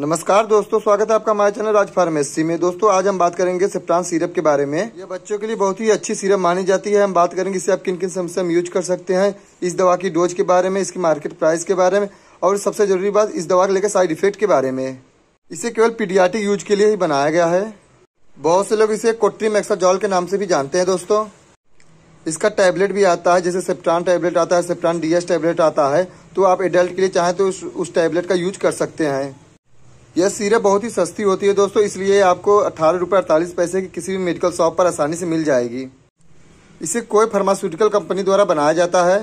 नमस्कार दोस्तों स्वागत है आपका हमारे चैनल राज फार्मेसी में दोस्तों आज हम बात करेंगे सिप्टान सीरप के बारे में यह बच्चों के लिए बहुत ही अच्छी सीरप मानी जाती है हम बात करेंगे इसे आप किन किन समय में यूज कर सकते हैं इस दवा की डोज के बारे में इसकी मार्केट प्राइस के बारे में और सबसे जरूरी बात इस दवा के लेकर साइड इफेक्ट के बारे में इसे केवल पीडियाटिक यूज के लिए ही बनाया गया है बहुत से लोग इसे कोट्रीम एक्साजॉल के नाम से भी जानते हैं दोस्तों इसका टैबलेट भी आता है जैसे सेप्टान टैबलेट आता है सेप्टान डीएस टैबलेट आता है तो आप एडल्ट के लिए चाहें तो उस, उस टैबलेट का यूज कर सकते हैं यह सीरप बहुत ही सस्ती होती है दोस्तों इसलिए आपको अठारह रुपये अड़तालीस पैसे की किसी भी मेडिकल शॉप पर आसानी से मिल जाएगी इसे कोई फार्मास्यूटिकल कंपनी द्वारा बनाया जाता है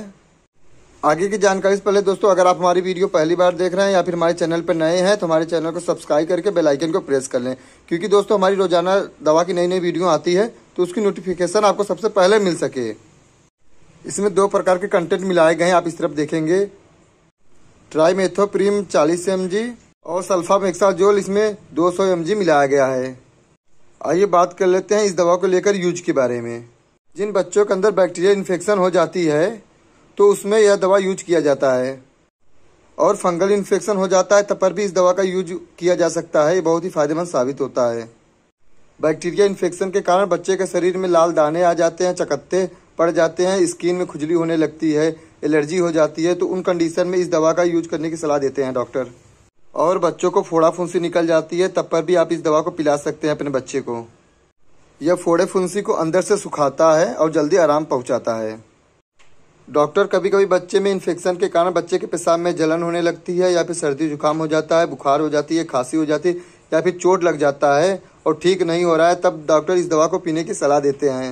आगे की जानकारी से पहले दोस्तों अगर आप हमारी वीडियो पहली बार देख रहे हैं या फिर हमारे चैनल पर नए हैं तो हमारे चैनल को सब्सक्राइब करके बेल आइकन को प्रेस कर लें क्योंकि दोस्तों हमारी रोजाना दवा की नई नई वीडियो आती है तो उसकी नोटिफिकेशन आपको सबसे पहले मिल सके इसमें दो प्रकार के कंटेंट मिलाए गए हैं आप इस तरफ देखेंगे ट्राई मेथोप्रीम चालीस एम जी और सल्फा जोल इसमें 200 सौ मिलाया गया है आइए बात कर लेते हैं इस दवा को लेकर यूज के बारे में जिन बच्चों के अंदर बैक्टीरिया इन्फेक्शन हो जाती है तो उसमें यह दवा यूज किया जाता है और फंगल इन्फेक्शन हो जाता है तब पर भी इस दवा का यूज किया जा सकता है ये बहुत ही फायदेमंद साबित होता है बैक्टीरिया इन्फेक्शन के कारण बच्चे के शरीर में लाल दाने आ जाते हैं चकत्ते पड़ जाते हैं स्किन में खुजली होने लगती है एलर्जी हो जाती है तो उन कंडीशन में इस दवा का यूज करने की सलाह देते हैं डॉक्टर और बच्चों को फोड़ा फुंसी निकल जाती है तब पर भी आप इस दवा को पिला सकते हैं अपने बच्चे को यह फोड़े फुंसी को अंदर से सुखाता है और जल्दी आराम पहुंचाता है डॉक्टर कभी कभी बच्चे में इन्फेक्शन के कारण बच्चे के पेशाब में जलन होने लगती है या फिर सर्दी जुकाम हो जाता है बुखार हो जाती है खांसी हो जाती है या फिर चोट लग जाता है और ठीक नहीं हो रहा है तब डॉक्टर इस दवा को पीने की सलाह देते हैं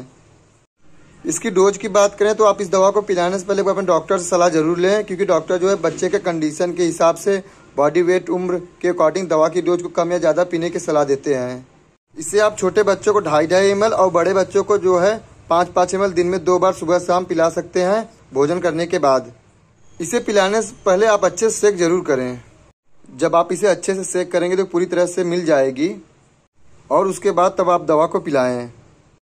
इसकी डोज की बात करें तो आप इस दवा को पिलाने से पहले अपने डॉक्टर से सलाह जरूर लें क्योंकि डॉक्टर जो है बच्चे के कंडीशन के हिसाब से बॉडी वेट उम्र के अकॉर्डिंग दवा की डोज को कम या ज़्यादा पीने की सलाह देते हैं इससे आप छोटे बच्चों को ढाई ढाई एम और बड़े बच्चों को जो है पाँच पाँच एम दिन में दो बार सुबह शाम पिला सकते हैं भोजन करने के बाद इसे पिलाने से पहले आप अच्छे से सेक जरूर करें जब आप इसे अच्छे से सेक करेंगे तो पूरी तरह से मिल जाएगी और उसके बाद तब आप दवा को पिलाएं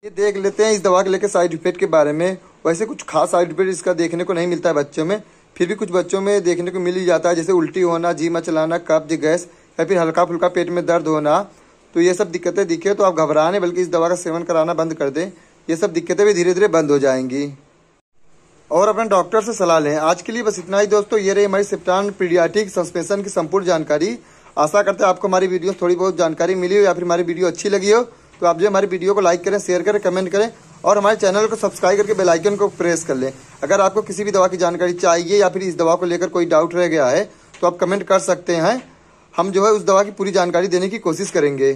ये देख लेते हैं इस दवा के लेकर साइड इफेक्ट के बारे में वैसे कुछ खास साइड इफेक्ट इसका देखने को नहीं मिलता है बच्चों में फिर भी कुछ बच्चों में देखने को मिल ही जाता है जैसे उल्टी होना जी मचलाना कब्ज गैस या फिर हल्का फुल्का पेट में दर्द होना तो ये सब दिक्कतें दिखे तो आप घबराने बल्कि इस दवा का सेवन कराना बंद कर दें ये सब दिक्कतें भी धीरे धीरे बंद हो जाएंगी और अपने डॉक्टर से सलाह लें आज के लिए बस इतना ही दोस्तों ये रही हमारी सिप्टान पीडियाटिक सस्पेंशन की संपूर्ण जानकारी आशा करते हैं आपको हमारी वीडियो थोड़ी बहुत जानकारी मिली हो या फिर हमारी वीडियो अच्छी लगी हो तो आप जो हमारी वीडियो को लाइक करें शेयर करें कमेंट करें और हमारे चैनल को सब्सक्राइब करके बेल आइकन को प्रेस कर लें अगर आपको किसी भी दवा की जानकारी चाहिए या फिर इस दवा को लेकर कोई डाउट रह गया है तो आप कमेंट कर सकते हैं हम जो है उस दवा की पूरी जानकारी देने की कोशिश करेंगे